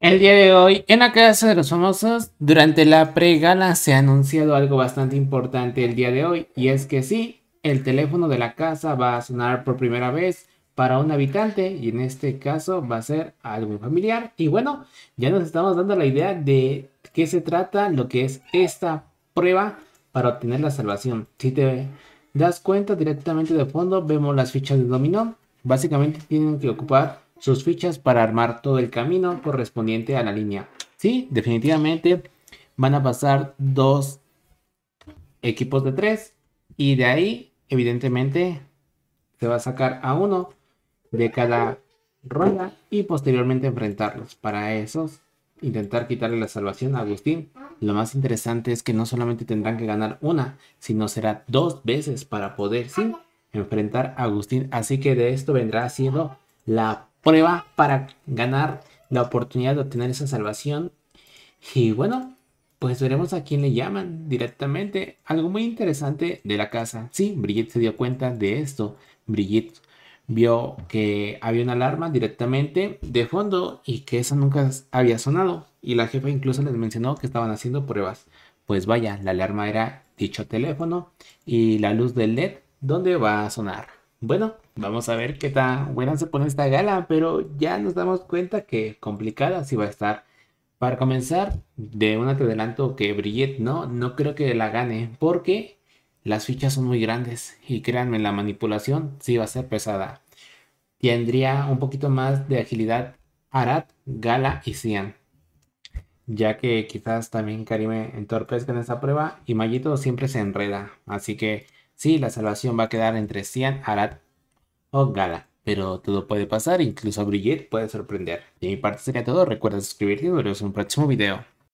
El día de hoy, en la Casa de los Famosos, durante la pre-gala se ha anunciado algo bastante importante el día de hoy, y es que sí, el teléfono de la casa va a sonar por primera vez para un habitante, y en este caso va a ser algún familiar. Y bueno, ya nos estamos dando la idea de qué se trata, lo que es esta prueba para obtener la salvación. Si te das cuenta directamente de fondo, vemos las fichas de dominó. Básicamente tienen que ocupar sus fichas para armar todo el camino correspondiente a la línea. Sí, definitivamente van a pasar dos equipos de tres y de ahí evidentemente se va a sacar a uno de cada ronda y posteriormente enfrentarlos. Para esos, intentar quitarle la salvación a Agustín. Lo más interesante es que no solamente tendrán que ganar una, sino será dos veces para poder, sí, enfrentar a Agustín. Así que de esto vendrá siendo la prueba para ganar la oportunidad de obtener esa salvación. Y bueno, pues veremos a quién le llaman directamente. Algo muy interesante de la casa. Sí, Brigitte se dio cuenta de esto. Brigitte vio que había una alarma directamente de fondo y que esa nunca había sonado. Y la jefa incluso les mencionó que estaban haciendo pruebas. Pues vaya, la alarma era dicho teléfono y la luz del LED ¿dónde va a sonar. Bueno, vamos a ver qué tan buena se pone esta gala, pero ya nos damos cuenta que complicada sí va a estar. Para comenzar, de un adelanto que Brigitte no, no creo que la gane, porque las fichas son muy grandes y créanme, la manipulación sí va a ser pesada. Tendría un poquito más de agilidad Arad, Gala y Cian, ya que quizás también Karime entorpezca en esa prueba y Mallito siempre se enreda, así que Sí, la salvación va a quedar entre Sian, Arad o Gala. Pero todo puede pasar, incluso Brigitte puede sorprender. De mi parte sería todo, recuerda suscribirte y veros en un próximo video.